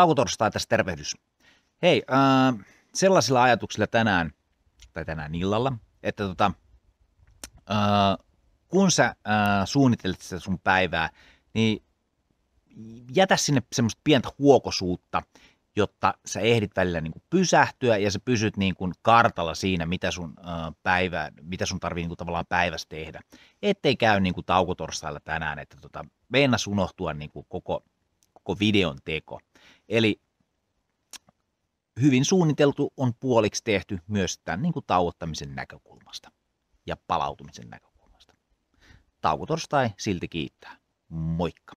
Taukotorstai tässä tervehdys. Hei, äh, sellaisilla ajatuksilla tänään, tai tänään illalla, että tota, äh, kun sä äh, suunnittelet sitä sun päivää, niin jätä sinne semmoista pientä huokosuutta, jotta sä ehdit välillä niin kuin pysähtyä ja sä pysyt niin kuin kartalla siinä, mitä sun, äh, päivä, mitä sun tarvii niin kuin tavallaan päivässä tehdä. Ettei käy niin kuin taukotorstailla tänään, että tota, meinas unohtua niin kuin koko, koko videon teko. Eli hyvin suunniteltu on puoliksi tehty myös tämän niin kuin tauottamisen näkökulmasta ja palautumisen näkökulmasta. Taukotorstai silti kiittää. Moikka!